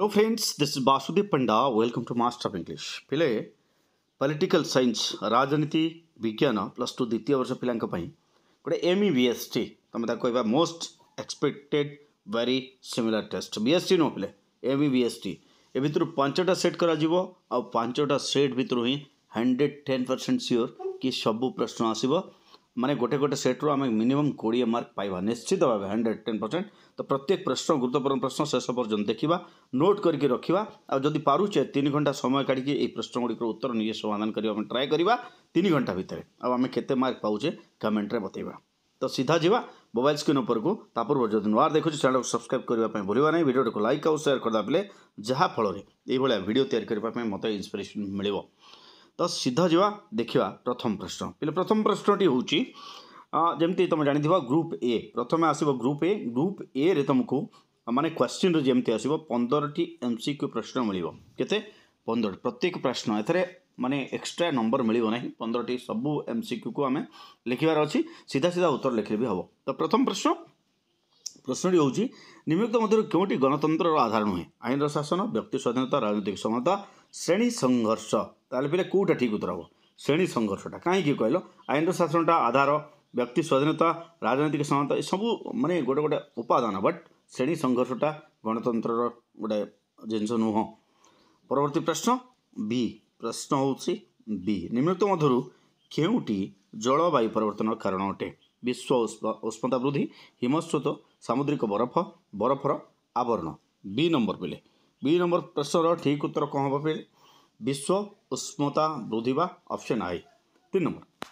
hello friends this is Vasudev Panda welcome to master of English पिले political science राजनीति विज्ञान plus two द्वितीय वर्ष पिलाई गोटे एम ई एस टी तुम तक कह most expected very similar test बी एस टी नुह पे एम ई एस टी ए भितर पांचटा सेट कर पांचटा सेट भितर हिं हंड्रेड टेन परसेंट सियोर कि सब प्रश्न आसवे ମାନେ ଗୋଟେ ଗୋଟେ ସେଟ୍ରୁ ଆମେ ମିନିମମ୍ କୋଡ଼ିଏ ମାର୍କ ପାଇବା ନିଶ୍ଚିତ ଭାବେ ହଣ୍ଡ୍ରେଡ଼ ଟେନ୍ ପରସେଣ୍ଟ ତ ପ୍ରତ୍ୟେକ ପ୍ରଶ୍ନ ଗୁରୁତ୍ୱପୂର୍ଣ୍ଣ ପ୍ରଶ୍ନ ଶେଷ ପର୍ଯ୍ୟନ୍ତ ଦେଖିବା ନୋଟ୍ କରିକି ରଖିବା ଆଉ ଯଦି ପାରୁଛେ ତିନି ଘଣ୍ଟା ସମୟ କାଢ଼ିକି ଏହି ପ୍ରଶ୍ନଗୁଡ଼ିକର ଉତ୍ତର ନିଜେ ସମାଧାନ କରିବା ଆମେ ଟ୍ରାଏ କରିବା ତିନି ଘଣ୍ଟା ଭିତରେ ଆଉ ଆମେ କେତେ ମାର୍କ ପାଉଛେ କମେଣ୍ଟରେ ବତେଇବା ତ ସିଧା ଯିବା ମୋବାଇଲ୍ ସ୍କ୍ରିନ୍ ଉପରକୁ ତା ପୂର୍ବରୁ ଯଦି ନୂଆ ଦେଖୁଛି ଚ୍ୟାନେଲକୁ ସବସ୍କ୍ରାଇବ୍ କରିବା ପାଇଁ ଭୁଲିବା ନାହିଁ ଭିଡ଼ିଓଟିକୁ ଲାଇକ୍ ଆଉ ସେୟାର୍ କରିଦେବା ଯାହାଫଳରେ ଏଇଭଳିଆ ଭିଡ଼ିଓ ତିଆରି କରିବା ପାଇଁ ମୋତେ ଇନ୍ସପିରେସନ୍ ମିଳିବ तो सीधा जावा देखा प्रथम प्रश्न पहले प्रथम प्रश्न हूँ जमी तुम जान ग्रुप ए प्रथम आस ग्रुप ए ग्रुप ए रे तुमको मानने क्वेश्चन जमी आस पंदर टी एम सिक्यू प्रश्न मिल पंदर प्रत्येक प्रश्न एथेरे मानने एक्सट्रा नंबर मिलना पंदर टी सब एम सिक्यू को आम लिखार अच्छी सीधा सीधा उत्तर लिखे भी हम तो प्रथम प्रश्न प्रश्न हूँ मध्य क्योंटी गणतंत्र आधार नुहे आईनर शासन व्यक्ति स्वाधीनता राजनीतिक समानता ଶ୍ରେଣୀ ସଂଘର୍ଷ ତାହେଲେ ପିଲେ କେଉଁଟା ଠିକ୍ ଉତ୍ତର ହେବ ଶ୍ରେଣୀ ସଂଘର୍ଷଟା କାହିଁକି କହିଲ ଆଇନର ଶାସନଟା ଆଧାର ବ୍ୟକ୍ତି ସ୍ୱାଧୀନତା ରାଜନୈତିକ ସମାନତା ଏସବୁ ମାନେ ଗୋଟେ ଗୋଟେ ଉପାଦାନ ବଟ୍ ଶ୍ରେଣୀ ସଂଘର୍ଷଟା ଗଣତନ୍ତ୍ରର ଗୋଟେ ଜିନିଷ ନୁହଁ ପରବର୍ତ୍ତୀ ପ୍ରଶ୍ନ ବି ପ୍ରଶ୍ନ ହେଉଛି ବି ନିମ୍ନତ ମଧ୍ୟରୁ କେଉଁଟି ଜଳବାୟୁ ପରିବର୍ତ୍ତନର କାରଣ ଅଟେ ବିଶ୍ୱ ଉଷ୍ମତା ବୃଦ୍ଧି ହିମସ୍ରୋତ ସାମୁଦ୍ରିକ ବରଫ ବରଫର ଆବରଣ ବି ନମ୍ବର ପିଲେ बी ନମ୍ବର ପ୍ରଶ୍ନର ଠିକ୍ ଉତ୍ତର କ'ଣ ହେବ ଫେରେ ବିଶ୍ୱ ଉଷ୍ମତା ବୃଦ୍ଧି ବା ଅପସନ୍ ଆଇ ତିନି ନମ୍ବର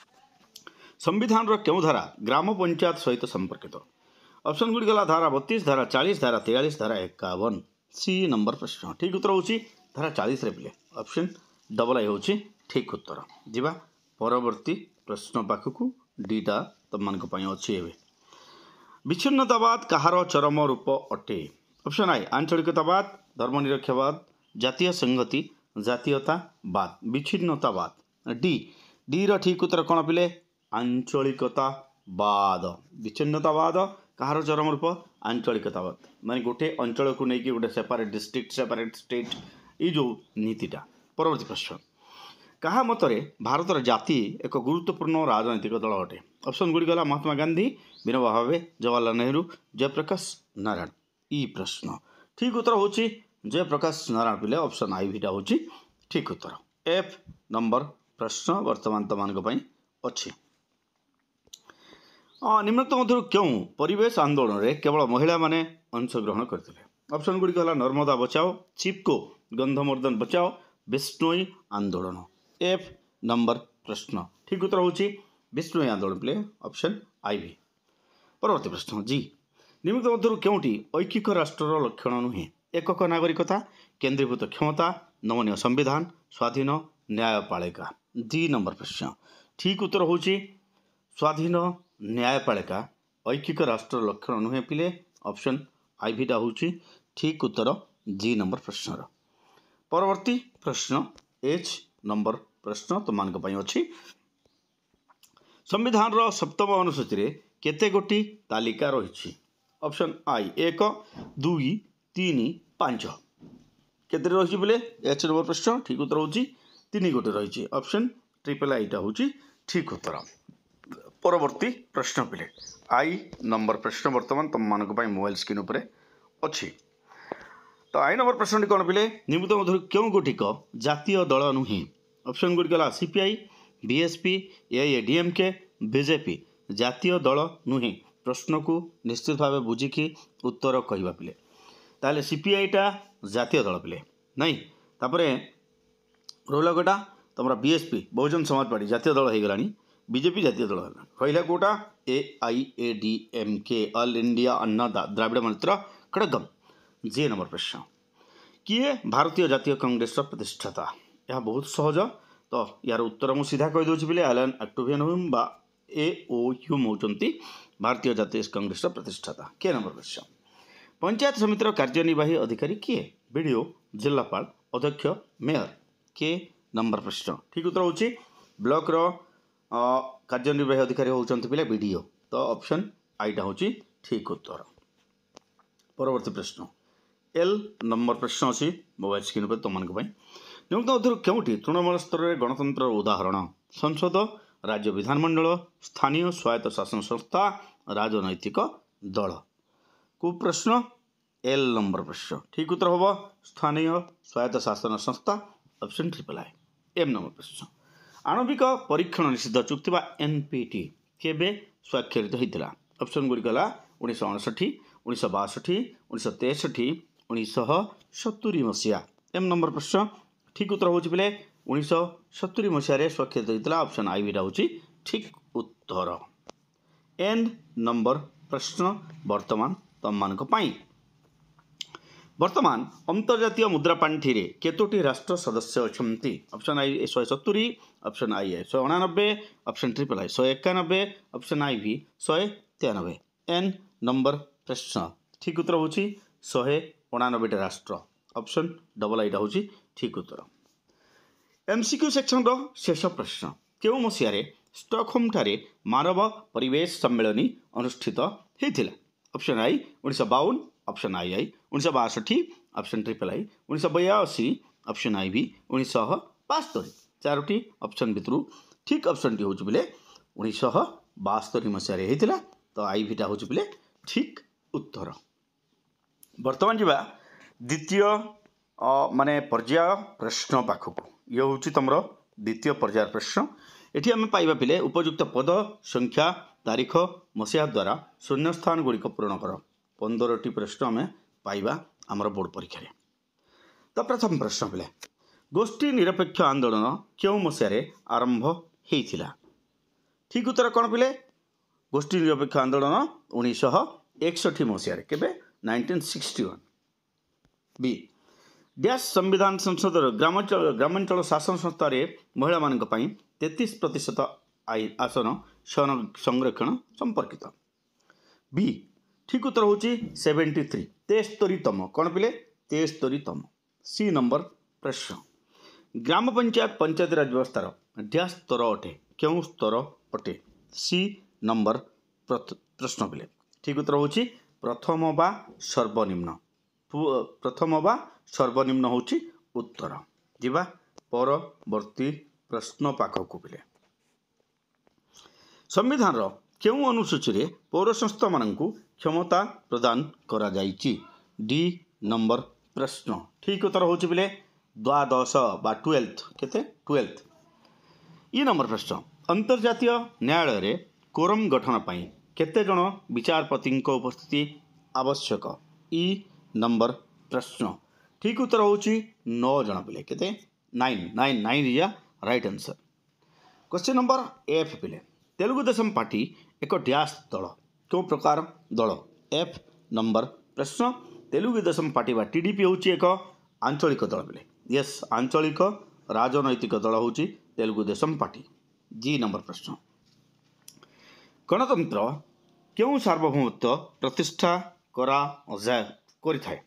ସମ୍ବିଧାନର କେଉଁ ଧାରା ଗ୍ରାମ ପଞ୍ଚାୟତ ସହିତ ସମ୍ପର୍କିତ ଅପସନ୍ ଗୁଡ଼ିକ ହେଲା ଧାରା ବତିଶ ଧାରା ଚାଳିଶ ଧାରା ତେୟାଳିଶ ଧାରା ଏକାବନ ସି ନମ୍ବର ପ୍ରଶ୍ନ ଠିକ୍ ଉତ୍ତର ହେଉଛି ଧାରା ଚାଳିଶରେ ପିଲେ ଅପସନ୍ ଡବଲ୍ ଆଇ ହେଉଛି ଠିକ୍ ଉତ୍ତର ଯିବା ପରବର୍ତ୍ତୀ ପ୍ରଶ୍ନ ପାଖକୁ ଦୁଇଟା ତୁମମାନଙ୍କ ପାଇଁ ଅଛି ଏବେ ବିଚ୍ଛିନ୍ନତାବାଦ କାହାର ଚରମ ରୂପ ଅଟେ ऑप्शन आहे आंचलिकतावाद धर्मनिरक्षवाद जातीय संगती जातीयतावाद विच्छिन्नतावाद डी ଡିର ଠିକ୍ ଉତ୍ତର କ'ଣ ପିଲେ ଆଞ୍ଚଳିକତାବାଦ ବିଚ୍ଛିନ୍ନତାବାଦ କାହାର ଚରମ ରୂପ ଆଞ୍ଚଳିକତାବାଦ ମାନେ ଗୋଟେ ଅଞ୍ଚଳକୁ ନେଇକି ଗୋଟେ ସେପାରେଟ୍ ଡିଷ୍ଟ୍ରିକ୍ଟ ସେପାରେଟ୍ ଷ୍ଟେଟ୍ ଏଇ ଯେଉଁ ନୀତିଟା ପରବର୍ତ୍ତୀ କ୍ୱେଶ୍ଚନ୍ କାହା ମତରେ ଭାରତର ଜାତି ଏକ ଗୁରୁତ୍ୱପୂର୍ଣ୍ଣ ରାଜନୈତିକ ଦଳ ଅଟେ ଅପସନ୍ ଗୁଡ଼ିକ ହେଲା ମହାତ୍ମା ଗାନ୍ଧୀ ବିନୋବା ଭାବେ ଜବାହରଲାଲ ନେହେରୁ ଜୟପ୍ରକାଶ ନାରାୟଣ ଇ ପ୍ରଶ୍ନ ଠିକ୍ ଉତ୍ତର ହେଉଛି ଜୟପ୍ରକାଶ ନାରାୟଣ ପିଲେ ଅପସନ୍ ଆଇଭିଟା ହେଉଛି ଠିକ୍ ଉତ୍ତର ଏଫ୍ ନମ୍ବର ପ୍ରଶ୍ନ ବର୍ତ୍ତମାନ ତମାନଙ୍କ ପାଇଁ ଅଛି ନିମ୍ନତ ମଧ୍ୟରୁ କେଉଁ ପରିବେଶ ଆନ୍ଦୋଳନରେ କେବଳ ମହିଳାମାନେ ଅଂଶଗ୍ରହଣ କରିଥିଲେ ଅପସନ୍ ଗୁଡ଼ିକ ହେଲା ନର୍ମଦା ବଚାଓ ଚିପ୍କୋ ଗନ୍ଧମର୍ଦ୍ଦନ ବଚାଓ ବିଷ୍ଣୋଇ ଆନ୍ଦୋଳନ ଏଫ୍ ନମ୍ବର ପ୍ରଶ୍ନ ଠିକ୍ ଉତ୍ତର ହେଉଛି ବିଷ୍ଣୋଇ ଆନ୍ଦୋଳନ ପିଲେ ଅପସନ୍ ଆଇ ଭି ପରବର୍ତ୍ତୀ ପ୍ରଶ୍ନ ଜି ନିମିତ୍ତ ମଧ୍ୟରୁ କେଉଁଠି ଐକିକ ରାଷ୍ଟ୍ରର ଲକ୍ଷଣ ନୁହେଁ ଏକକ ନାଗରିକତା କେନ୍ଦ୍ରୀଭୂତ କ୍ଷମତା ନମନୀୟ ସମ୍ବିଧାନ ସ୍ୱାଧୀନ ନ୍ୟାୟପାଳିକା ଦୁଇ ନମ୍ବର ପ୍ରଶ୍ନ ଠିକ୍ ଉତ୍ତର ହେଉଛି ସ୍ୱାଧୀନ ନ୍ୟାୟପାଳିକା ଐକିକ ରାଷ୍ଟ୍ରର ଲକ୍ଷଣ ନୁହେଁ ପିଲେ ଅପସନ୍ ଆଇଭିଟା ହେଉଛି ଠିକ୍ ଉତ୍ତର ଦୁଇ ନମ୍ବର ପ୍ରଶ୍ନର ପରବର୍ତ୍ତୀ ପ୍ରଶ୍ନ ଏଚ୍ ନମ୍ବର ପ୍ରଶ୍ନ ତୁମମାନଙ୍କ ପାଇଁ ଅଛି ସମ୍ବିଧାନର ସପ୍ତମ ଅନୁସୂଚୀରେ କେତେ ଗୋଟି ତାଲିକା ରହିଛି ଅପସନ୍ ଆଇ ଏକ ଦୁଇ ତିନି ପାଞ୍ଚ କେତେରେ ରହିଛି ବୋଲେ ଏଚ୍ ନମ୍ବର ପ୍ରଶ୍ନ ଠିକ୍ ଉତ୍ତର ହେଉଛି ତିନି ଗୋଟେ ରହିଛି ଅପସନ୍ ଟ୍ରିପଲ୍ ଆଇଟା ହେଉଛି ଠିକ୍ ଉତ୍ତର ପରବର୍ତ୍ତୀ ପ୍ରଶ୍ନ ପିଲେ ଆଇ ନମ୍ବର ପ୍ରଶ୍ନ ବର୍ତ୍ତମାନ ତୁମମାନଙ୍କ ପାଇଁ ମୋବାଇଲ୍ ସ୍କ୍ରିନ୍ ଉପରେ ଅଛି ତ ଆଇ ନମ୍ବର ପ୍ରଶ୍ନଟି କ'ଣ ପିଲେ ନିମିତ୍ତ ମଧ୍ୟରୁ କେଉଁ ଗୋଟିକ ଜାତୀୟ ଦଳ ନୁହେଁ ଅପସନ୍ ଗୁଡ଼ିକ ହେଲା ସିପିଆଇ ବିଏସ୍ପି ଏଆଇଏଡିଏମ୍କେ ବିଜେପି ଜାତୀୟ ଦଳ ନୁହେଁ ପ୍ରଶ୍ନକୁ ନିଶ୍ଚିତ ଭାବେ ବୁଝିକି ଉତ୍ତର କହିବା ପିଲେ ତାହେଲେ ସିପିଆଇଟା ଜାତୀୟ ଦଳ ପିଲେ ନାଇଁ ତାପରେ ରହିଲା କେଉଁଟା ତୁମର ବିଏସ୍ପି ବହୁଜନ ସମାଜ ପାର୍ଟି ଜାତୀୟ ଦଳ ହେଇଗଲାଣି ବିଜେପି ଜାତୀୟ ଦଳ ହେଲାଣି ରହିଲା କେଉଁଟା A I A D M K all India Anna Dravida Munnetra Kazhagam J number ପ୍ରଶ୍ନ କିଏ ଭାରତୀୟ ଜାତୀୟ କଂଗ୍ରେସର ପ୍ରତିଷ୍ଠାତା ଏହା ବହୁତ ସହଜ ତ ଏହାର ଉତ୍ତର ମୁଁ ସିଧା କହିଦେଉଛି ବୋଲେ ଆଲାନ୍ ଆକ୍ଟୋଭିଆନ୍ ହୁମ୍ ବା ଏ ଓ ହ୍ୟୁମ୍ ହେଉଛନ୍ତି ભારતીય જાતીય કોંગ્રેસର ପ୍ରତିଷ୍ଠାତା କିଏ ନା ସଦସ୍ୟ ପଞ୍ଚାୟତ ସମିତିର କାର୍ଯ୍ୟନିର୍ବାହୀ ଅଧିକାରୀ କିଏ ବିଡ଼ିଓ ଜିଲ୍ଲାପାଳ ଅଧ୍ୟକ୍ଷ ମେୟର କିଏ ନମ୍ବର ପ୍ରଶ୍ନ ଠିକ୍ ଉତ୍ତର ହେଉଛି ବ୍ଲକର କାର୍ଯ୍ୟନିର୍ବାହୀ ଅଧିକାରୀ ହେଉଛନ୍ତି ପିଲା ବିଡ଼ିଓ ତ ଅପସନ୍ ଆଇଟା ହେଉଛି ଠିକ୍ ଉତ୍ତର ପରବର୍ତ୍ତୀ ପ୍ରଶ୍ନ ଏଲ୍ ନମ୍ବର ପ୍ରଶ୍ନ ଅଛି ମୋବାଇଲ ସ୍କ୍ରିନ୍ ଉପରେ ତୁମମାନଙ୍କ ପାଇଁ ନିମ୍ନ ମଧ୍ୟରୁ କେଉଁଠି ତୃଣମୂଳ ସ୍ତରରେ ଗଣତନ୍ତ୍ରର ଉଦାହରଣ ସଂସଦ ରାଜ୍ୟ ବିଧାନମଣ୍ଡଳ ସ୍ଥାନୀୟ ସ୍ୱାୟତ୍ତ ଶାସନ ସଂସ୍ଥା ରାଜନୈତିକ ଦଳ କେଉଁ ପ୍ରଶ୍ନ ଏଲ୍ ନମ୍ବର ପ୍ରଶ୍ନ ଠିକ୍ ଉତ୍ତର ହେବ ସ୍ଥାନୀୟ ସ୍ୱାୟତ୍ତ ଶାସନ ସଂସ୍ଥା option triple I M number ପ୍ରଶ୍ନ ଆଣବିକ ପରୀକ୍ଷଣ ନିଷିଦ୍ଧ ଚୁକ୍ତି ବା ଏନ୍ ପି ଟି କେବେ ସ୍ୱାକ୍ଷରିତ ହୋଇଥିଲା ଅପସନ୍ ଗୁଡ଼ିକ ହେଲା ଉଣେଇଶହ ଅଣଷଠି ଉଣେଇଶହ ବାଷଠି ଉଣେଇଶହ ତେଷଠି ଉଣେଇଶହ ସତୁରି ମସିହା ଏମ୍ ନମ୍ବର ପ୍ରଶ୍ନ ଠିକ୍ ଉତ୍ତର ହେଉଛି ବୋଲେ ଉଣେଇଶହ ସତୁରି ମସିହାରେ ସ୍ୱାକ୍ଷରିତ ହୋଇଥିଲା ଅପସନ୍ ଆଇବିଟା ହେଉଛି ଠିକ୍ ଉତ୍ତର ଏନ୍ ନମ୍ବର ପ୍ରଶ୍ନ ବର୍ତ୍ତମାନ ତମମାନଙ୍କ ପାଇଁ ବର୍ତ୍ତମାନ ଅନ୍ତର୍ଜାତୀୟ ମୁଦ୍ରା ପାଣ୍ଠିରେ କେତୋଟି ରାଷ୍ଟ୍ର ସଦସ୍ୟ ଅଛନ୍ତି ଅପସନ୍ ଆଇ ଶହେ ସତୁରି ଅପସନ୍ ଆଇ ଏ ଶହେ ଅଣାନବେ ଅପସନ୍ ଟ୍ରିପଲ୍ ଆଇ ଶହେ ଏକାନବେ ଅପସନ୍ ଆଇ ଭି ଶହେ ତେୟାନବେ ଏନ୍ ନମ୍ବର ପ୍ରଶ୍ନ ଠିକ୍ ଉତ୍ତର ହେଉଛି ଶହେ ଅଣାନବେଟା ରାଷ୍ଟ୍ର ଅପସନ୍ ଡବଲ୍ ଆଇଟା ହେଉଛି ଠିକ୍ ଉତ୍ତର एमसीक्यू क्यु सेक्सन र शेष प्रश्न केही मसहार स्टकहोम ठारे मानव परिवेश सम्मिलि अनुष्ठित हुन्छ अप्सन आई उन्स बााउन अप्सन आई आई उनीसठी अप्सन ट्रिप उनी बयासी अप्सन आई भि उन्य बा चारोटी अप्सन भित्र ठिक अप्सन टी हौ बोले उन्स बास्तरी मस आइभिटा बोले ठिक उत्तर वर्तमान जुवा द्वितीय माने पर्याय प्रश्न पाखक ଇଏ ହେଉଛି ତୁମର ଦ୍ୱିତୀୟ ପର୍ଯ୍ୟାୟ ପ୍ରଶ୍ନ ଏଠି ଆମେ ପାଇବା ପିଲେ ଉପଯୁକ୍ତ ପଦ ସଂଖ୍ୟା ତାରିଖ ମସିହା ଦ୍ୱାରା ଶୂନ୍ୟସ୍ଥାନ ଗୁଡ଼ିକ ପୂରଣ କର ପନ୍ଦରଟି ପ୍ରଶ୍ନ ଆମେ ପାଇବା ଆମର ବୋର୍ଡ଼ ପରୀକ୍ଷାରେ ତ ପ୍ରଥମ ପ୍ରଶ୍ନ ପିଲେ ଗୋଷ୍ଠୀ ନିରପେକ୍ଷ ଆନ୍ଦୋଳନ କେଉଁ ମସିହାରେ ଆରମ୍ଭ ହୋଇଥିଲା ଠିକ୍ ଉତ୍ତର କ'ଣ ପିଲେ ଗୋଷ୍ଠୀ ନିରପେକ୍ଷ ଆନ୍ଦୋଳନ ଉଣେଇଶହ ଏକଷଠି ମସିହାରେ କେବେ ନାଇଣ୍ଟିନ୍ ସିକ୍ସଟି ୱାନ୍ ବି ବ୍ୟାସ୍ ସମ୍ବିଧାନ ସଂସଦର ଗ୍ରାମାଞ୍ଚଳ ଗ୍ରାମାଞ୍ଚଳ ଶାସନ ସଂସ୍ଥାରେ ମହିଳାମାନଙ୍କ ପାଇଁ ତେତିଶ ପ୍ରତିଶତ ଆସନ ସଂରକ୍ଷଣ ସମ୍ପର୍କିତ ବି ଠିକ ଉତ୍ତର ହେଉଛି ସେଭେଣ୍ଟି ଥ୍ରୀ ତେସ୍ତରୀ ତମ କ'ଣ ପିଲେ ତମ ସି ନମ୍ବର ପ୍ରଶ୍ନ ଗ୍ରାମ ପଞ୍ଚାୟତ ପଞ୍ଚାୟତିରାଜ ବ୍ୟବସ୍ଥାର ଡ୍ୟାସ୍ ସ୍ତର ଅଟେ କେଉଁ ସ୍ତର ଅଟେ ସି ନମ୍ବର ପ୍ରଶ୍ନ ପିଲେ ଠିକ ଉତ୍ତର ହେଉଛି ପ୍ରଥମ ବା ସର୍ବନିମ୍ନ ପ୍ରଥମ ବା ସର୍ବନିମ୍ନ ହେଉଛି ଉତ୍ତର ଯିବା ପରବର୍ତ୍ତୀ ପ୍ରଶ୍ନ ପାଖକୁ ବିଲେ ସମ୍ବିଧାନର କେଉଁ ଅନୁସୂଚୀରେ ପୌରସଂସ୍ଥାମାନଙ୍କୁ କ୍ଷମତା ପ୍ରଦାନ କରାଯାଇଛି ଡି ନମ୍ବର ପ୍ରଶ୍ନ ଠିକ ଉତ୍ତର ହେଉଛି ବିଲେ ଦ୍ୱାଦଶ ବା ଟୁଏଲ୍ଥ କେତେ ଟୁଏଲ୍ଥ ଇ ନମ୍ବର ପ୍ରଶ୍ନ ଅନ୍ତର୍ଜାତୀୟ ନ୍ୟାୟାଳୟରେ କୋରମ୍ ଗଠନ ପାଇଁ କେତେଜଣ ବିଚାରପତିଙ୍କ ଉପସ୍ଥିତି ଆବଶ୍ୟକ ଇ ନମ୍ବର ପ୍ରଶ୍ନ ଠିକ୍ ଉତ୍ତର ହେଉଛି ନଅ ଜଣ ପିଲେ କେତେ nine nine nine is a right answer question number F ପିଲେ ତେଲୁଗୁ ଦେଶମ ପାର୍ଟି ଏକ ଡ୍ୟାସ୍ ଦଳ କେଉଁ ପ୍ରକାର ଦଳ ଏଫ୍ ନମ୍ବର ପ୍ରଶ୍ନ ତେଲୁଗୁ ଦେଶମ ପାର୍ଟି ବା ଟି ଡି ପି ହେଉଛି ଏକ ଆଞ୍ଚଳିକ ଦଳ ପିଲେ ୟେସ୍ ଆଞ୍ଚଳିକ ରାଜନୈତିକ ଦଳ ହେଉଛି Telugu Desam party G number ପ୍ରଶ୍ନ ଗଣତନ୍ତ୍ର କେଉଁ ସାର୍ବଭୌମତ୍ୱ ପ୍ରତିଷ୍ଠା କରାଯାଏ କରିଥାଏ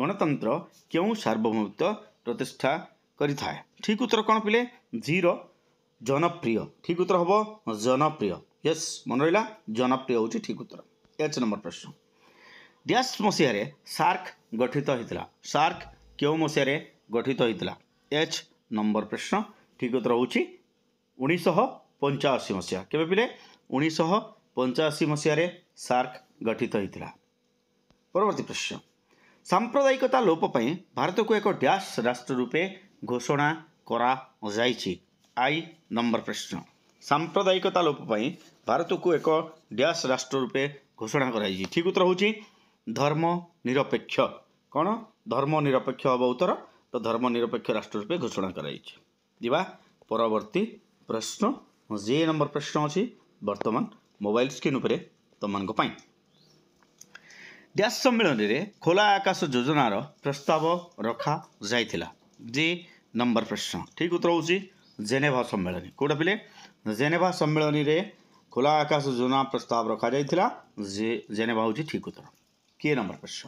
ଗଣତନ୍ତ୍ର କେଉଁ ସାର୍ବଭୌମତ୍ୱ ପ୍ରତିଷ୍ଠା କରିଥାଏ ଠିକ୍ ଉତ୍ତର କ'ଣ ପିଲେ ଜିରୋ ଜନପ୍ରିୟ ଠିକ୍ ଉତ୍ତର ହେବ ଜନପ୍ରିୟ ୟେସ୍ ମନେ ରହିଲା ଜନପ୍ରିୟ ହେଉଛି ଠିକ୍ ଉତ୍ତର ଏଚ୍ ନମ୍ବର ପ୍ରଶ୍ନ ଡ୍ୟାସ୍ ମସିହାରେ ସାର୍କ ଗଠିତ ହୋଇଥିଲା ସାର୍କ କେଉଁ ମସିହାରେ ଗଠିତ ହୋଇଥିଲା ଏଚ୍ ନମ୍ବର ପ୍ରଶ୍ନ ଠିକ୍ ଉତ୍ତର ହେଉଛି ଉଣେଇଶହ ପଞ୍ଚାଅଶୀ ମସିହା କେବେ ପିଲେ ଉଣେଇଶହ ପଞ୍ଚାଅଶୀ ମସିହାରେ ସାର୍କ ଗଠିତ ହୋଇଥିଲା ପରବର୍ତ୍ତୀ ପ୍ରଶ୍ନ साम्प्रदायिकता लोपपाई भारतको एक ड्यास राष्ट्र रूपे घोषणा करा गराइछ आई नम्बर प्रश्न साम्प्रदायिकता लोपपाई भारतको एक ड्यास राष्ट्र रूपे घोषणा ठीक उत्तर घोषणाइकृत हुन्छ धर्मनिरपेक्ष कर्मनिरपेक्ष हर त धर्मनिरपेक्ष राष्ट्र रूपे घोषणा परवर्ती प्रश्न जे नम्बर प्रश्न अछि वर्तमान मोबाइल स्क्रिन त पाई ଡ୍ୟାସ୍ ସମ୍ମିଳନୀରେ ଖୋଲା ଆକାଶ ଯୋଜନାର ପ୍ରସ୍ତାବ ରଖାଯାଇଥିଲା ଜି ନମ୍ବର ପ୍ରଶ୍ନ ଠିକ୍ ଉତ୍ତର ହେଉଛି ଜେନେଭା ସମ୍ମିଳନୀ କେଉଁଟା ପିଲେ ଜେନେଭା ସମ୍ମିଳନୀରେ ଖୋଲା ଆକାଶ ଯୋଜନା ପ୍ରସ୍ତାବ ରଖାଯାଇଥିଲା ଯେ ଜେନେଭା ହେଉଛି ଠିକ୍ ଉତ୍ତର କିଏ ନମ୍ବର ପ୍ରଶ୍ନ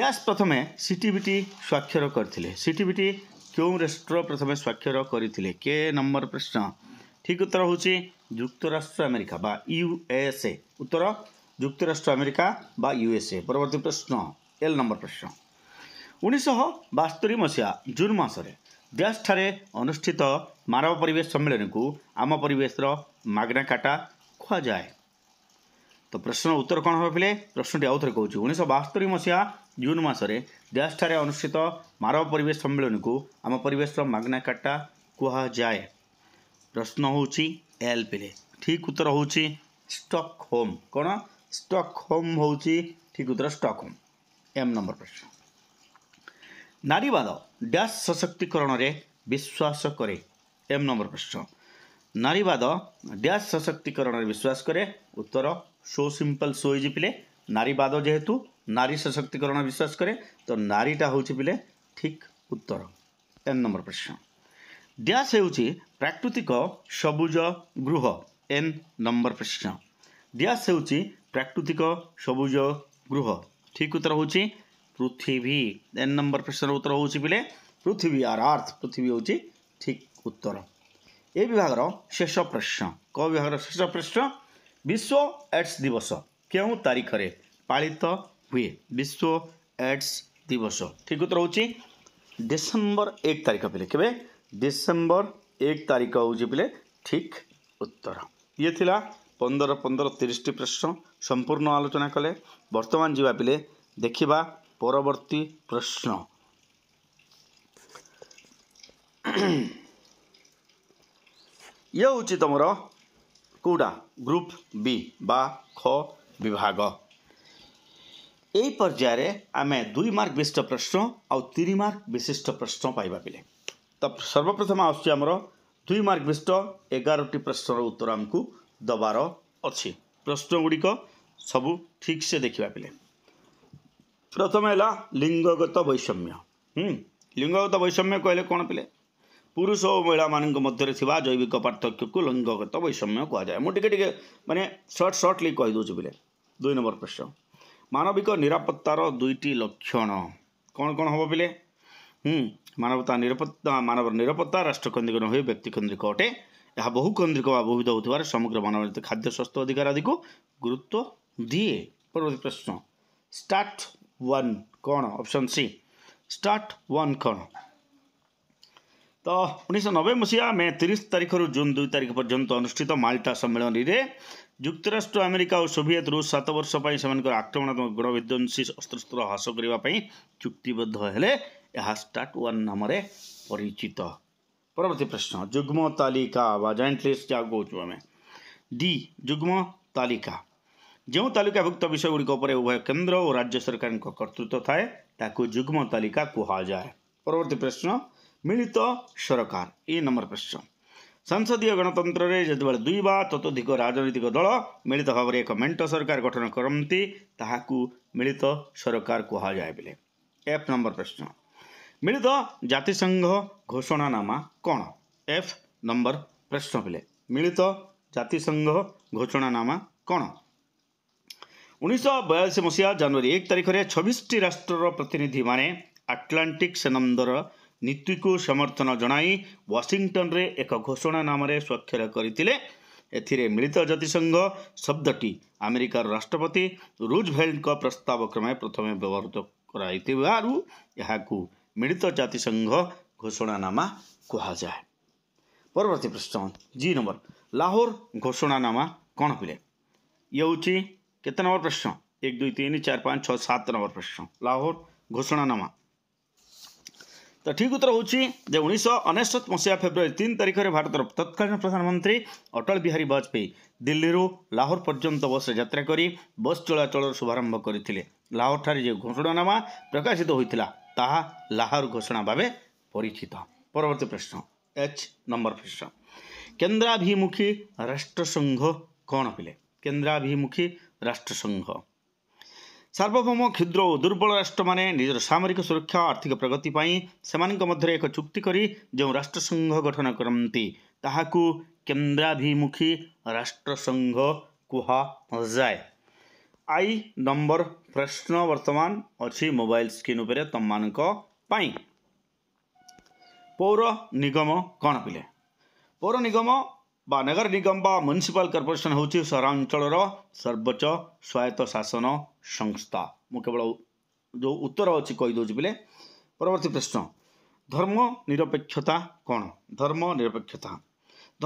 ଡ୍ୟାସ୍ ପ୍ରଥମେ ସିଟିଭିଟି ସ୍ୱାକ୍ଷର କରିଥିଲେ ସିଟିଭିଟି କେଉଁ ରାଷ୍ଟ୍ର ପ୍ରଥମେ ସ୍ୱାକ୍ଷର କରିଥିଲେ କେ ନମ୍ବର ପ୍ରଶ୍ନ ଠିକ୍ ଉତ୍ତର ହେଉଛି ଯୁକ୍ତରାଷ୍ଟ୍ର ଆମେରିକା ବା ୟୁ ଏସ୍ ଏ ଉତ୍ତର ଯୁକ୍ତରାଷ୍ଟ୍ର ଆମେରିକା ବା ୟୁଏସ୍ଏ ପରବର୍ତ୍ତୀ ପ୍ରଶ୍ନ ଏଲ୍ ନମ୍ବର ପ୍ରଶ୍ନ ଉଣେଇଶହ ବାସ୍ତରି ମସିହା ଜୁନ୍ ମାସରେ ଦେଶଠାରେ ଅନୁଷ୍ଠିତ ମାନବ ପରିବେଶ ସମ୍ମିଳନୀକୁ ଆମ ପରିବେଶର କାଟା କୁହାଯାଏ ତ ପ୍ରଶ୍ନର ଉତ୍ତର କ'ଣ ହେବ ହେବେ ପ୍ରଶ୍ନଟି ଆଉଥରେ କହୁଛି ଉଣେଇଶହ ବାସ୍ତରୀ ମସିହା ଜୁନ୍ ମାସରେ ଦେଶଠାରେ ଅନୁଷ୍ଠିତ ମାନବ ପରିବେଶ ସମ୍ମିଳନୀକୁ ଆମ ପରିବେଶର କାଟା କୁହାଯାଏ ପ୍ରଶ୍ନ ହେଉଛି ଏଲ୍ ପିଲେ ଠିକ୍ ଉତ୍ତର ହେଉଛି ଷ୍ଟକ୍ ହୋମ୍ କ'ଣ ଷ୍ଟକହୋମ୍ ହେଉଛି ଠିକ୍ ଉତ୍ତର ଷ୍ଟକହୋମ୍ ଏମ୍ ନମ୍ବର ପ୍ରଶ୍ନ ନାରୀବାଦ ଡ୍ୟାସ୍ ସଶକ୍ତିକରଣରେ ବିଶ୍ୱାସ କରେ ଏମ୍ ନମ୍ବର ପ୍ରଶ୍ନ ନାରୀବାଦ ଡ୍ୟାସ୍ ସଶକ୍ତିକରଣରେ ବିଶ୍ୱାସ କରେ ଉତ୍ତର ସୋ ସିମ୍ପଲ୍ ସୋ ଇଜି ପିଲେ নারীবাদ যেহেতু নারী সশক্তিকরণে বিশ্বাস করে তো নারীটা হচ্ছে পিলে ঠিক উত্তর এন নম্বর প্রশ্ন ড্যাশ হচ্ছে প্রাকৃতিক সবুজ গৃহ এন নম্বর প্রশ্ন ড্যাশ হচ্ছে ପ୍ରାକୃତିକ ସବୁଜ ଗୃହ ଠିକ୍ ଉତ୍ତର ହେଉଛି ପୃଥିବୀ ଏନ୍ ନମ୍ବର ପ୍ରଶ୍ନର ଉତ୍ତର ହେଉଛି ପିଲେ ପୃଥିବୀ ଆର୍ ଆର୍ଥ ପୃଥିବୀ ହେଉଛି ଠିକ୍ ଉତ୍ତର ଏ ବିଭାଗର ଶେଷ ପ୍ରଶ୍ନ କେଉଁ ବିଭାଗର ଶେଷ ପ୍ରଶ୍ନ ବିଶ୍ୱ ଏଡ୍ସ ଦିବସ କେଉଁ ତାରିଖରେ ପାଳିତ ହୁଏ ବିଶ୍ୱ ଏଡ୍ସ ଦିବସ ଠିକ୍ ଉତ୍ତର ହେଉଛି ଡିସେମ୍ବର ଏକ ତାରିଖ ପିଲେ କେବେ ଡିସେମ୍ବର ଏକ ତାରିଖ ହେଉଛି ପିଲେ ଠିକ୍ ଉତ୍ତର ଇଏ ଥିଲା ପନ୍ଦର ପନ୍ଦର ତିରିଶଟି ପ୍ରଶ୍ନ সম্পূর্ণ আলোচনা কলে বর্তমান যা পিলে দেখা পরবর্তী প্রশ্ন ইয়ে হচ্ছে তোমার কোটা গ্রুপ বি বা খ বিভাগ এই পর্যায়ে আমি দুই মার্ক বিশিষ্ট প্রশ্ন আি মার্ক বিশিষ্ট প্রশ্ন পাইবা পিলে তো সর্বপ্রথম আসছে আমার দুই মার্ক বিশিষ্ট এগারোটি প্রশ্নর উত্তর আমি দেবার অশ্নগুড়ি ସବୁ ଠିକ୍ସେ ଦେଖିବା ପିଲେ ପ୍ରଥମେ ହେଲା ଲିଙ୍ଗଗତ ବୈଷମ୍ୟ ଲିଙ୍ଗଗତ ବୈଷମ୍ୟ କହିଲେ କ'ଣ ପିଲେ ପୁରୁଷ ଓ ମହିଳାମାନଙ୍କ ମଧ୍ୟରେ ଥିବା ଜୈବିକ ପାର୍ଥକ୍ୟକୁ ଲିଙ୍ଗଗତ ବୈଷମ୍ୟ କୁହାଯାଏ ମୁଁ ଟିକେ ଟିକେ ମାନେ ସର୍ଟ ସର୍ଟଲି କହିଦେଉଛି ପିଲେ ଦୁଇ ନମ୍ବର ପ୍ରଶ୍ନ ମାନବିକ ନିରାପତ୍ତାର ଦୁଇଟି ଲକ୍ଷଣ କ'ଣ କ'ଣ ହେବ ପିଲେ ମାନବତା ନିରାପତ୍ତା ମାନବ ନିରାପତ୍ତା ରାଷ୍ଟ୍ରକେନ୍ଦ୍ରିକ ନ ବ୍ୟକ୍ତିକେନ୍ଦ୍ରିକ ଅଟେ ଏହା ବହୁ କେନ୍ଦ୍ରିକ ବା ବହୁତ ହେଉଥିବାରେ ସମଗ୍ର ମାନବ ଖାଦ୍ୟ ସ୍ୱାସ୍ଥ୍ୟ ଅଧିକାର ଆଦିକୁ ଗୁରୁତ୍ୱ दिए परवर्ती प्रश्न स्टार्ट वन कौन ऑप्शन सी स्टार्ट वन कौन तो उन्नीस नबे मसीहा मे तीस तारीख रु जून दुई तारीख पर्यंत अनुष्ठित माल्टा सम्मेलन रे युक्तराष्ट्र आमेरिका और सोभिएत रुष सात वर्ष पर आक्रमणात्मक गण विध्वंसी अस्त्रशस्त्र ह्रास करने चुक्तिबद्ध है स्टार्ट वन नाम परिचित परवर्ती प्रश्न जुग्म तालिका जैंट लिस्ट जहाँ कौन डी जुग्म तालिका जो तालिकाभुक्त विषय गुड़िक उभय केन्द्र और राज्य सरकार कर्तृत्व थाए जुग्म तालिका कह जाए परवर्ती प्रश्न मिलित सरकार ए नंबर प्रश्न संसदीय गणतंत्र में जो दुई बा तत्धिक राजनैतिक दल मिलित भाव एक मेट सरकार गठन करती ताकूत सरकार कह जाए बोले एफ नंबर प्रश्न मिलित जतिसंघ घोषणानामा कौन एफ नंबर प्रश्न बोले मिलित जतिसंघ घोषणानामा कौन ଉଣେଇଶହ ବୟାଳିଶ ମସିହା ଜାନୁଆରୀ ଏକ ତାରିଖରେ ଛବିଶଟି ରାଷ୍ଟ୍ରର ପ୍ରତିନିଧିମାନେ ଆଟ୍ଲାଣ୍ଟିକ୍ ସେନନ୍ଦର ନୀତିକୁ ସମର୍ଥନ ଜଣାଇ ୱାଶିଂଟନରେ ଏକ ଘୋଷଣା ନାମରେ ସ୍ୱାକ୍ଷର କରିଥିଲେ ଏଥିରେ ମିଳିତ ଜାତିସଂଘ ଶବ୍ଦଟି ଆମେରିକାର ରାଷ୍ଟ୍ରପତି ରୁଜଭେଲ୍ଟଙ୍କ ପ୍ରସ୍ତାବ କ୍ରମେ ପ୍ରଥମେ ବ୍ୟବହୃତ କରାଯାଇଥିବାରୁ ଏହାକୁ ମିଳିତ ଜାତିସଂଘ ଘୋଷଣାନାମା କୁହାଯାଏ ପରବର୍ତ୍ତୀ ପ୍ରଶ୍ନ ଜି ନମ୍ବର ଲାହୋର ଘୋଷଣାନାମା କ'ଣ ପିଲେ ଇଏ ହେଉଛି कितना नंबर प्रश्न एक दो तीन चार पाँच छः सात नंबर प्रश्न लाहौर घोषणानामा তো ঠিক উত্তর হচ্ছে যে উনিশশো অনেশত মশিয়া ফেব্রুয়ারি তিন তারিখে ভারতের তৎকালীন প্রধানমন্ত্রী অটল বিহারী বাজপেয়ী দিল্লিরু লাহোর পর্যন্ত বসে যাত্রা করে বস চলাচলর শুভারম্ভ করে লাহোরঠার যে ঘোষণানামা প্রকাশিত হয়েছিল তাহা লাহোর ঘোষণা ভাবে পরিচিত পরবর্তী প্রশ্ন এচ নম্বর প্রশ্ন কেন্দ্রাভিমুখী রাষ্ট্রসংঘ কণ হলে কেন্দ্রাভিমুখী ରାଷ୍ଟ୍ରସଂଘ ସାର୍ବଭୌମ କ୍ଷୁଦ୍ର ଓ ଦୁର୍ବଳ ରାଷ୍ଟ୍ରମାନେ ନିଜର ସାମରିକ ସୁରକ୍ଷା ଆର୍ଥିକ ପ୍ରଗତି ପାଇଁ ସେମାନଙ୍କ ମଧ୍ୟରେ ଏକ ଚୁକ୍ତି କରି ଯେଉଁ ରାଷ୍ଟ୍ରସଂଘ ଗଠନ କରନ୍ତି ତାହାକୁ କେନ୍ଦ୍ରାଭିମୁଖୀ ରାଷ୍ଟ୍ରସଂଘ କୁହାଯାଏ ଆଇ ନମ୍ବର ପ୍ରଶ୍ନ ବର୍ତ୍ତମାନ ଅଛି ମୋବାଇଲ ସ୍କ୍ରିନ୍ ଉପରେ ତମମାନଙ୍କ ପାଇଁ ପୌର ନିଗମ କ'ଣ ପିଲେ ପୌର ନିଗମ ବା ନଗର ନିଗମ ବା ମ୍ୟୁନିସିପାଲ କର୍ପୋରେସନ ହେଉଛି ସହରାଞ୍ଚଳର ସର୍ବୋଚ୍ଚ ସ୍ୱାୟତ୍ତ ଶାସନ ସଂସ୍ଥା ମୁଁ କେବଳ ଯେଉଁ ଉତ୍ତର ଅଛି କହିଦେଉଛି ବୋଲେ ପରବର୍ତ୍ତୀ ପ୍ରଶ୍ନ ଧର୍ମ ନିରପେକ୍ଷତା କ'ଣ ଧର୍ମ ନିରପେକ୍ଷତା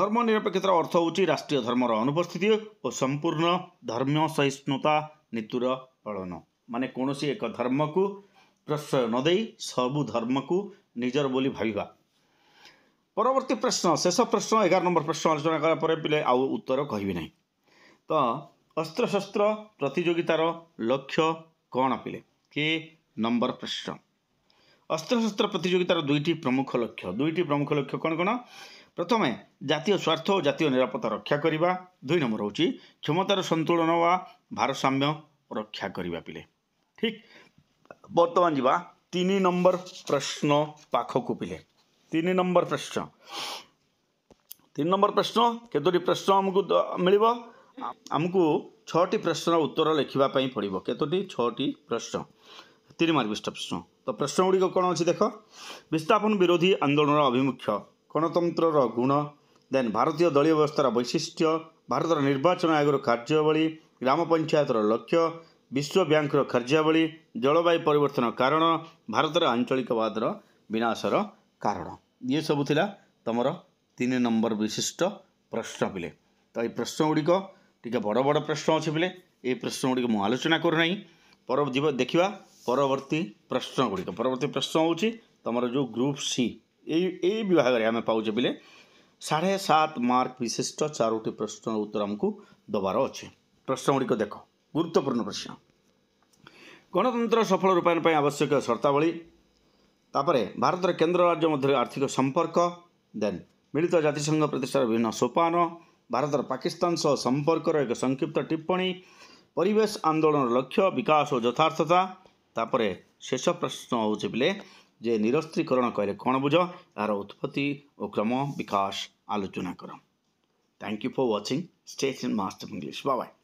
ଧର୍ମ ନିରପେକ୍ଷତାର ଅର୍ଥ ହେଉଛି ରାଷ୍ଟ୍ରୀୟ ଧର୍ମର ଅନୁପସ୍ଥିତି ଓ ସମ୍ପୂର୍ଣ୍ଣ ଧର୍ମୀୟ ସହିଷ୍ଣୁତା ନୀତିର ପାଳନ ମାନେ କୌଣସି ଏକ ଧର୍ମକୁ ପ୍ରଶ୍ରୟ ନ ଦେଇ ସବୁ ଧର୍ମକୁ ନିଜର ବୋଲି ଭାବିବା ପରବର୍ତ୍ତୀ ପ୍ରଶ୍ନ ଶେଷ ପ୍ରଶ୍ନ ଏଗାର ନମ୍ବର ପ୍ରଶ୍ନ ଆଲୋଚନା କଲା ପରେ ପିଲେ ଆଉ ଉତ୍ତର କହିବି ନାହିଁ ତ ଅସ୍ତ୍ରଶସ୍ତ୍ର ପ୍ରତିଯୋଗିତାର ଲକ୍ଷ୍ୟ କ'ଣ ପିଲେ କି ନମ୍ବର ପ୍ରଶ୍ନ ଅସ୍ତ୍ରଶସ୍ତ୍ର ପ୍ରତିଯୋଗିତାର ଦୁଇଟି ପ୍ରମୁଖ ଲକ୍ଷ୍ୟ ଦୁଇଟି ପ୍ରମୁଖ ଲକ୍ଷ୍ୟ କ'ଣ କ'ଣ ପ୍ରଥମେ ଜାତୀୟ ସ୍ୱାର୍ଥ ଓ ଜାତୀୟ ନିରାପତ୍ତା ରକ୍ଷା କରିବା ଦୁଇ ନମ୍ବର ହେଉଛି କ୍ଷମତାର ସନ୍ତୁଳନ ବା ଭାରସାମ୍ୟ ରକ୍ଷା କରିବା ପିଲେ ଠିକ୍ ବର୍ତ୍ତମାନ ଯିବା ତିନି ନମ୍ବର ପ୍ରଶ୍ନ ପାଖକୁ ପିଲେ ତିନି ନମ୍ବର ପ୍ରଶ୍ନ ତିନି ନମ୍ବର ପ୍ରଶ୍ନ କେତୋଟି ପ୍ରଶ୍ନ ଆମକୁ ମିଳିବ ଆମକୁ ଛଅଟି ପ୍ରଶ୍ନର ଉତ୍ତର ଲେଖିବା ପାଇଁ ପଡ଼ିବ କେତୋଟି ଛଅଟି ପ୍ରଶ୍ନ ତିନି ମାର୍କ ବିଷ୍ଟ ପ୍ରଶ୍ନ ତ ପ୍ରଶ୍ନ ଗୁଡ଼ିକ କ'ଣ ଅଛି ଦେଖ ବିସ୍ଥାପନ ବିରୋଧୀ ଆନ୍ଦୋଳନର ଆଭିମୁଖ୍ୟ ଗଣତନ୍ତ୍ରର ଗୁଣ ଦେନ୍ ଭାରତୀୟ ଦଳୀୟ ବ୍ୟବସ୍ଥାର ବୈଶିଷ୍ଟ୍ୟ ଭାରତର ନିର୍ବାଚନ ଆୟୋଗର କାର୍ଯ୍ୟାବଳୀ ଗ୍ରାମ ପଞ୍ଚାୟତର ଲକ୍ଷ୍ୟ ବିଶ୍ୱ ବ୍ୟାଙ୍କର କାର୍ଯ୍ୟାବଳୀ ଜଳବାୟୁ ପରିବର୍ତ୍ତନ କାରଣ ଭାରତର ଆଞ୍ଚଳିକବାଦର ବିନାଶର କାରଣ ଇଏ ସବୁ ଥିଲା ତୁମର ତିନି ନମ୍ବର ବିଶିଷ୍ଟ ପ୍ରଶ୍ନ ପିଲେ ତ ଏଇ ପ୍ରଶ୍ନଗୁଡ଼ିକ ଟିକିଏ ବଡ଼ ବଡ଼ ପ୍ରଶ୍ନ ଅଛି ପିଲେ ଏଇ ପ୍ରଶ୍ନଗୁଡ଼ିକ ମୁଁ ଆଲୋଚନା କରୁନାହିଁ ପର ଯିବ ଦେଖିବା ପରବର୍ତ୍ତୀ ପ୍ରଶ୍ନଗୁଡ଼ିକ ପରବର୍ତ୍ତୀ ପ୍ରଶ୍ନ ହେଉଛି ତୁମର ଯେଉଁ ଗ୍ରୁପ୍ ସି ଏଇ ଏଇ ବିଭାଗରେ ଆମେ ପାଉଛେ ପିଲେ ସାଢ଼େ ସାତ ମାର୍କ ବିଶିଷ୍ଟ ଚାରୋଟି ପ୍ରଶ୍ନର ଉତ୍ତର ଆମକୁ ଦେବାର ଅଛି ପ୍ରଶ୍ନଗୁଡ଼ିକ ଦେଖ ଗୁରୁତ୍ୱପୂର୍ଣ୍ଣ ପ୍ରଶ୍ନ ଗଣତନ୍ତ୍ର ସଫଳ ରୂପାୟନ ପାଇଁ ଆବଶ୍ୟକୀୟ ସର୍ତ୍ତାବଳୀ ତାପରେ ଭାରତର କେନ୍ଦ୍ର ରାଜ୍ୟ ମଧ୍ୟରେ ଆର୍ଥିକ ସମ୍ପର୍କ ଦେନ୍ ମିଳିତ ଜାତିସଂଘ ପ୍ରତିଷ୍ଠାର ବିଭିନ୍ନ ସୋପାନ ଭାରତର ପାକିସ୍ତାନ ସହ ସମ୍ପର୍କର ଏକ ସଂକ୍ଷିପ୍ତ ଟିପ୍ପଣୀ ପରିବେଶ ଆନ୍ଦୋଳନର ଲକ୍ଷ୍ୟ ବିକାଶ ଓ ଯଥାର୍ଥତା ତାପରେ ଶେଷ ପ୍ରଶ୍ନ ହେଉଛି ବୋଲେ ଯେ ନିରସ୍ତ୍ରୀକରଣ କହିଲେ କ'ଣ ବୁଝ ଏହାର ଉତ୍ପତ୍ତି ଓ କ୍ରମ ବିକାଶ ଆଲୋଚନା କର thank you for watching state in English ବାବା